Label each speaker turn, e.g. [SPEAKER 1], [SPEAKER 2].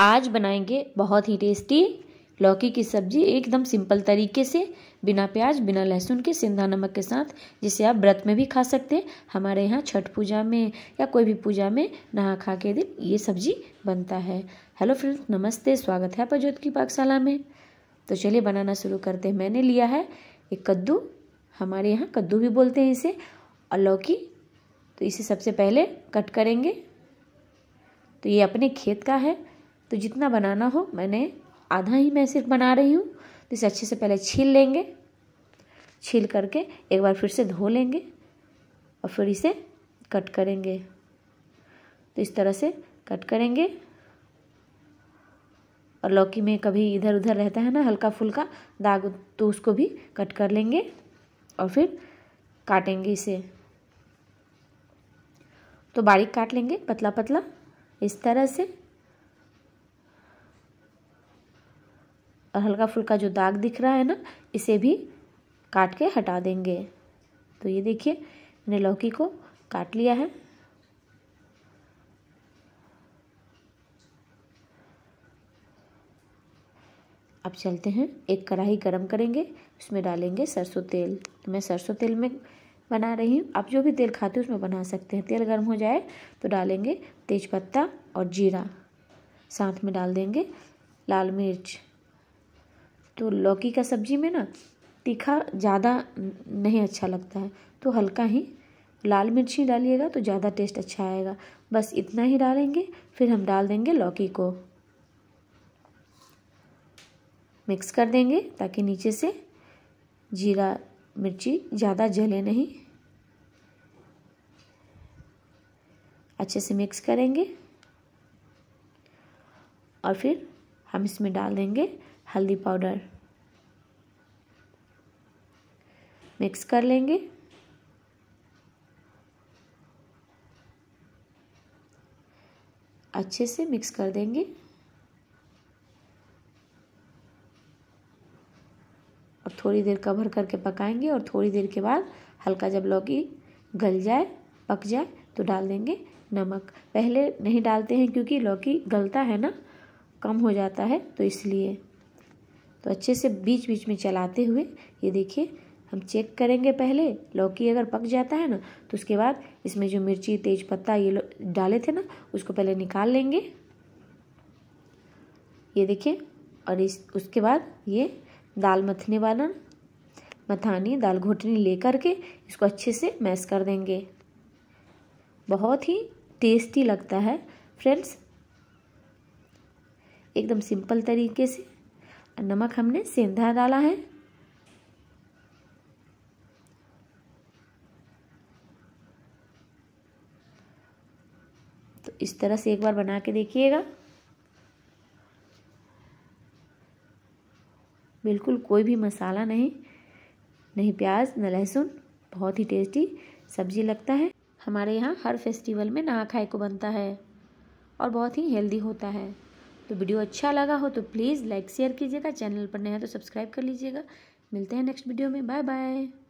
[SPEAKER 1] आज बनाएंगे बहुत ही टेस्टी लौकी की सब्जी एकदम सिंपल तरीके से बिना प्याज बिना लहसुन के सिंधा नमक के साथ जिसे आप व्रत में भी खा सकते हैं हमारे यहाँ छठ पूजा में या कोई भी पूजा में नहा खा के दिन ये सब्जी बनता है हेलो फ्रेंड्स नमस्ते स्वागत है आपका की पाकशाला में तो चलिए बनाना शुरू करते हैं मैंने लिया है एक कद्दू हमारे यहाँ कद्दू भी बोलते हैं इसे और लौकी तो इसे सबसे पहले कट करेंगे तो ये अपने खेत का है तो जितना बनाना हो मैंने आधा ही मैं सिर्फ बना रही हूँ तो इसे अच्छे से पहले छील लेंगे छील करके एक बार फिर से धो लेंगे और फिर इसे कट करेंगे तो इस तरह से कट करेंगे और लौकी में कभी इधर उधर रहता है ना हल्का फुल्का दाग तो उसको भी कट कर लेंगे और फिर काटेंगे इसे तो बारीक काट लेंगे पतला पतला इस तरह से और हल्का फुल्का जो दाग दिख रहा है ना इसे भी काट के हटा देंगे तो ये देखिए मैंने लौकी को काट लिया है अब चलते हैं एक कढ़ाई गरम करेंगे उसमें डालेंगे सरसों तेल तो मैं सरसों तेल में बना रही हूँ आप जो भी तेल खाते हो उसमें बना सकते हैं तेल गर्म हो जाए तो डालेंगे तेज़पत्ता और जीरा साथ में डाल देंगे लाल मिर्च तो लौकी का सब्जी में ना तीखा ज़्यादा नहीं अच्छा लगता है तो हल्का ही लाल मिर्ची डालिएगा तो ज़्यादा टेस्ट अच्छा आएगा बस इतना ही डालेंगे फिर हम डाल देंगे लौकी को मिक्स कर देंगे ताकि नीचे से जीरा मिर्ची ज़्यादा जले नहीं अच्छे से मिक्स करेंगे और फिर हम इसमें डाल देंगे हल्दी पाउडर मिक्स कर लेंगे अच्छे से मिक्स कर देंगे और थोड़ी देर कवर करके पकाएंगे और थोड़ी देर के बाद हल्का जब लौकी गल जाए पक जाए तो डाल देंगे नमक पहले नहीं डालते हैं क्योंकि लौकी गलता है ना कम हो जाता है तो इसलिए तो अच्छे से बीच बीच में चलाते हुए ये देखिए हम चेक करेंगे पहले लौकी अगर पक जाता है ना तो उसके बाद इसमें जो मिर्ची तेज पत्ता ये डाले थे ना उसको पहले निकाल लेंगे ये देखिए और इस उसके बाद ये दाल मथने वाला मथानी दाल घोटनी ले करके इसको अच्छे से मैश कर देंगे बहुत ही टेस्टी लगता है फ्रेंड्स एकदम सिंपल तरीके से नमक हमने सेंधा डाला है तो इस तरह से एक बार बना के देखिएगा बिल्कुल कोई भी मसाला नहीं नहीं प्याज न लहसुन बहुत ही टेस्टी सब्जी लगता है हमारे यहाँ हर फेस्टिवल में नहा खाए को बनता है और बहुत ही हेल्दी होता है तो वीडियो अच्छा लगा हो तो प्लीज़ लाइक शेयर कीजिएगा चैनल पर नया तो सब्सक्राइब कर लीजिएगा मिलते हैं नेक्स्ट वीडियो में बाय बाय